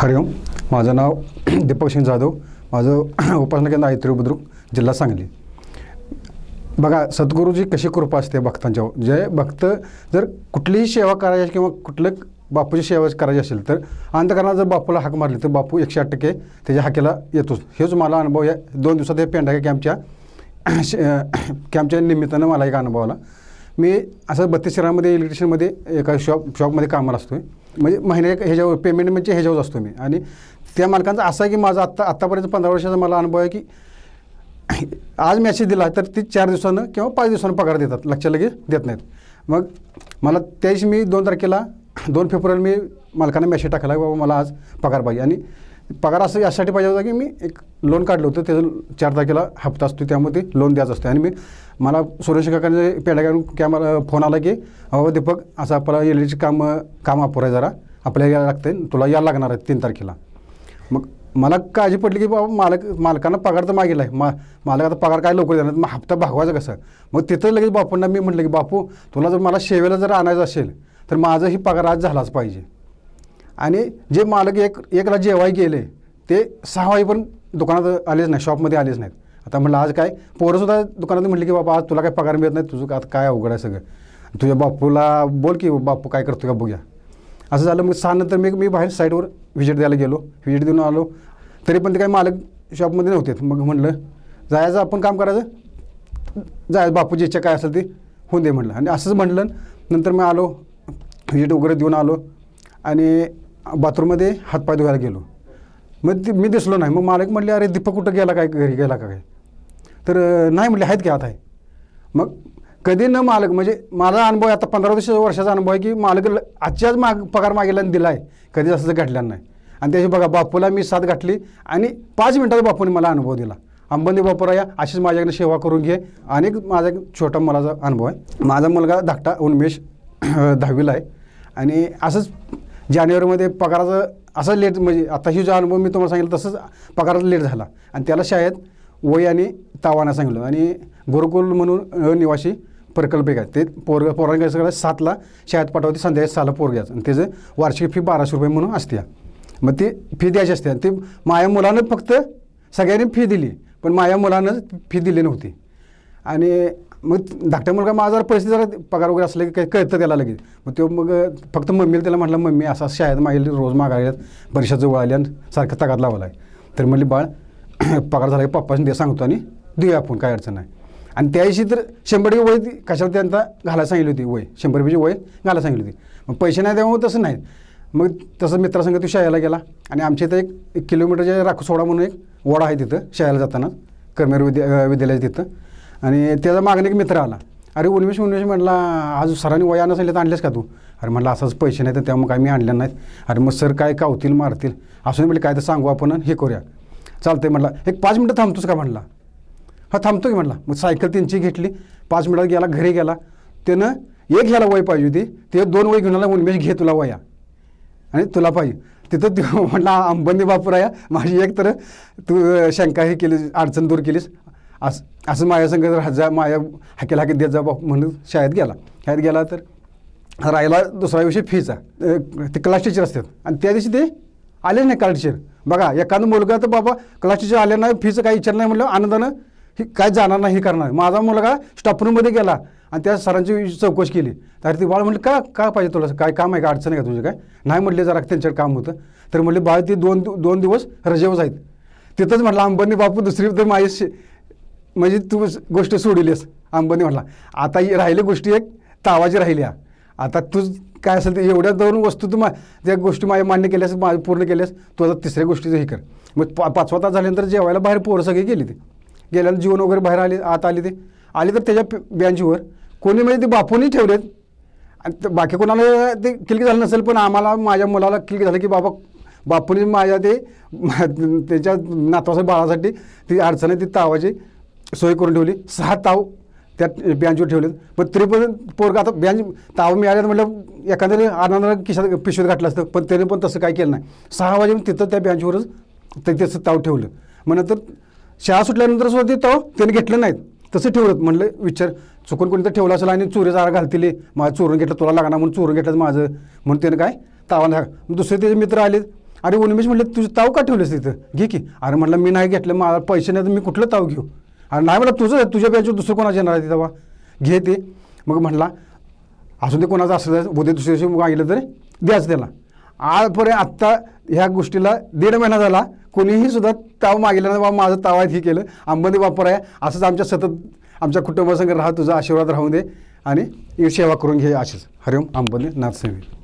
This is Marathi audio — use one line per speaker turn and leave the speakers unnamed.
हरिओम माझं नाव दीपक सिंग जाधव माझं उपासना केंद्र आहे बुद्रुक जिल्हा सांगली बघा सद्गुरुजी कशी कृपा असते भक्तांच्यावर जे भक्त जर कुठलीही सेवा करायची किंवा कुठलं बापूची सेवा करायची असेल तर अंधकारणात जर बापूला हाक मारली तर बापू एकशे आठ टक्के त्याच्या हाकेला येतोच हेच मला अनुभव या दोन दिवसात हे पेंडाके कॅम्पच्या कॅम्पच्या निमित्तानं मला एक अनुभव आला मी असं बत्तीस शहरामध्ये इलेक्ट्रिशियनमध्ये एका शॉप शॉपमध्ये कामाला असतो आहे म्हणजे महिन्या ह्याच्यावर पेमेंट म्हणजे ह्याच्यावर असतो मी आणि त्या मालकांचा असा आहे की माझा आत्ता आत्तापर्यंत पंधरा वर्षाचा मला अनुभव आहे की आज मॅसेज दिला तर ती चार दिवसानं किंवा पाच दिवसानं पगार देतात लक्षात लगेच देत नाहीत मग मला त्या दिवशी मी दोन तारखेला दोन फेब्रुवारी मी मालकांना मेसेज टाकला बाबा मला आज पगार पाहिजे आणि पगार असं यासाठी पाहिजे होता की मी एक लोन काढलं होतं त्याचं चार तारखेला हप्ता असतो त्यामध्ये लोन द्यायचं असतं आणि मी मला सुरेश काकांनी पेढ्या कॅमेरा फोन आला की अहो दीपक असं आपल्याला येण्याची काम काम आहे जरा आपल्याला यायला लागतं तुला यायला लागणार आहे तीन तारखेला मग मला काळजी पडली की बाबा मालक मालकांना पगार तर मागेला आहे मा मालक आता पगार काय लवकर देणार मग हप्ता भागवायचा कसं मग तिथं लगेच बापूंना मी म्हटलं की बापू तुला जर मला शेवेला जर आणायचं असेल तर माझं ही पगार आज झालाच पाहिजे आणि जे मालक एक एकला जेवाय गेले ते सहावाई पण दुकानात आलेच नाही शॉपमध्ये आलेच नाहीत आता म्हटलं आज काय पोरंसुद्धा दुकानात म्हटलं की बाबा आज तुला काय पगार मिळत नाही तुझं आता काय अवघड आहे सगळं तुझ्या बापूला बोल की बापू काय करतो का बघूया असं झालं मग सहा नंतर मी मी बाहेर साईडवर व्हिजिट द्यायला गेलो व्हिजिट देऊन आलो तरी पण ते काही मालक शॉपमध्ये नव्हते मग म्हटलं जायचं आपण काम करायचं जायचं बापूची इच्छा काय असेल ती होऊन दे म्हटलं आणि असंच म्हटलं नंतर मी आलो व्हिजिट वगैरे देऊन आलो आणि बाथरूममध्ये हातपाय धुवायला गेलो मग ती मी दिसलो नाही मग मालक म्हटले अरे दीपक कुठं गेला काय घरी गेला काय तर नाही म्हटले आहेत की आता आहे मग कधी न मालक म्हणजे माझा अनुभव आहे आता पंधरा वर्ष वर्षाचा अनुभव आहे की मालक आजच्याच माग पगार मागेला दिला आहे कधी असं घडलेलं नाही आणि त्याची बघा बापूला मी साथ घाटली आणि पाच मिनटात बापूने मला अनुभव दिला अंबंदी बापूरा या अशीच माझ्याकडे सेवा करून घे आणि माझा छोटा मुलाचा अनुभव आहे माझा मुलगा धाकटा उन्मेष दहावीला आहे आणि असंच जानेवारीमध्ये पगाराचं असं लेट म्हणजे आता ही जो अनुभव मी तुम्हाला सांगितलं तसंच पगाराचा लेट झाला आणि त्याला शाळेत वय आणि तावाना सांगितलं आणि गुरुकुल म्हणून निवासी प्रकल्प एक आहे ते पोर पोरांकडे सगळं सातला शाळेत पाठवते संध्याकाळी सहाला पोरग्याचं आणि त्याचं वार्षिक फी बाराशे रुपये म्हणून असते मग ती फी द्यायची असते आणि ते माझ्या मुलानं फक्त सगळ्यांनी फी दिली पण माझ्या मुलानं फी दिली नव्हती आणि मग धाकट्या मुलगा माझा पैसे जरा पगार वगैरे असले की काही कळतं त्याला लगेच मग तो मग फक्त मम्मीला त्याला म्हटलं मम्मी असा शाळेत मागेल रोज मागायला परीक्षा जवळ आली आणि सारखं तगाद लावला आहे तर म्हटली बाळ पगार झाला की पप्पाशी दे सांगतो आणि देऊया आपण काय अडचण नाही आणि त्या तर शंभर वय कशाला त्यांना घालायला सांगितली होती वय शंभर रुपयाची वय घालायला सांगितली होती मग पैसे नाही द्यावं तसं नाही मग तसं मित्रासंग तू शाळेला गेला आणि आमच्या इथं एक किलोमीटरच्या राखू सोडा म्हणून एक वडा आहे तिथं शाळेला जाताना कर्मेर विद्या विद्यालयात तिथं आणि त्याचा मागणी एक मित्र आला अरे उन्मेष उन्मेष म्हटला आज सरांनी नसेल तर आणलेस का तू अरे म्हटलं असंच पैसे नाही तर त्यामुळे काय मी आणले नाहीत अरे मग सर काय कावतील मारतील असून म्हटलं काय तर सांगू आपण हे करूया चालतंय म्हटला एक पाच मिनटं थांबतोच का म्हटला हा थांबतो की म्हटला मग सायकल त्यांची घेतली पाच मिनटात गेला घरी गेला त्यानं एक घ्यायला वय पाहिजे होती ते दोन वय घेऊन आला उन्मेष घे तुला वया आणि तुला पाहिजे तिथं म्हटलं अंबंदी बापूराया माझी एक तर तू शंका हे केलीस अडचण दूर केलीस असं असं माझ्या संगत जर हजा माझ्या हाकेला हाकेत देत जा म्हणून शाळेत गेला शाळेत गेला तर राहिला दुसरा विषय फीचा ते क्लास टीचर असतात आणि त्या दिवशी ते आले नाही क्लास टीचर बघा एखादा मुलगा तर बाबा क्लास टीचर आले नाही फीचं काही विचार नाही म्हटलं आनंदानं हे काय जाणार नाही हे करणार माझा मुलगा स्टॉपरूममध्ये गेला आणि त्या सरांची चौकशी केली तर ती बाळ म्हटलं का का पाहिजे तुला काय काम आहे का अडचण आहे का तुझं काय नाही म्हटले जरा त्यांच्याकडे काम होतं तर म्हटले बाळ ते दोन दोन दिवस रजेवर आहेत तिथंच म्हटलं अंबानी बापू दुसरी तर म्हणजे तू गोष्ट सोडलीस अंबानी म्हटला आता राहिली गोष्टी एक तावाची राहिल्या आता तू काय असेल ते एवढ्या दोन वस्तू तू मा त्या गोष्टी माझ्या मान्य केल्यास मा पूर्ण केल्यास तू आता तिसऱ्या गोष्टीचं हे कर मग पा पाचवा तास झाल्यानंतर जेवायला बाहेर पोरं सगळी गेली ते गेल्यानंतर जीवन वगैरे बाहेर आले आत आले ते आले तर त्याच्या बँचवर कोणी म्हणजे ते बापूनही ठेवलेत आणि बाकी कोणाला ते क्लिक झालं नसेल पण आम्हाला माझ्या मुलाला क्लिक झालं की बाबा बापूने माझ्या ते त्याच्या नातवासाठी बाळासाठी ती अडचण आहे ती तावाची सोय करून ठेवली सहा ताव त्या बँचवर ठेवलेत पण तरी पण पोरगा आता बँच ताव मिळाले म्हटलं एखाद्याने आनंदाला किशात पिशवीत घातलं असतं पण त्याने पण तसं काय केलं नाही सहा वाजे तिथं त्या बँचवरच ते त्याचं ताव ठेवलं मग नंतर शाळा सुटल्यानंतर सुद्धा ते ताव त्याने घेतलं नाहीत तसं ठेवलं म्हणलं विचार चुकून कोणी तर ठेवला असेल आणि चोरी चारा घालतील माझं चोरून घेतलं तुला लागणार म्हणून चोरून घेतलं माझं म्हणून त्याने काय तावाला दुसरे त्याचे मित्र आलेत अरे उन्मेश म्हटलं तुझं ताव का ठेवलंस तिथं घे की अरे म्हटलं मी नाही घेतलं मला पैसे नाही तर मी कुठलं ताव घेऊ आणि नाही मला तुझं तुझ्या पेक्षा दुसरं कोणाचं येणार आहे तेव्हा घे ते मग म्हटला असून ते कोणाचं असलं उद्या दुसऱ्या दिवशी मग आईलं तरी द्याच त्याला आजपर्यंत आत्ता ह्या गोष्टीला दीड महिना झाला कोणीही सुद्धा ताव मागितला नाही बाबा माझं ताव आहे हे केलं आंबंदी वापर आहे असंच आमच्या सतत आमच्या कुटुंबासंग राहा तुझा आशीर्वाद राहू दे आणि सेवा करून घे अशीच हरिओम नाथ नाथसेवी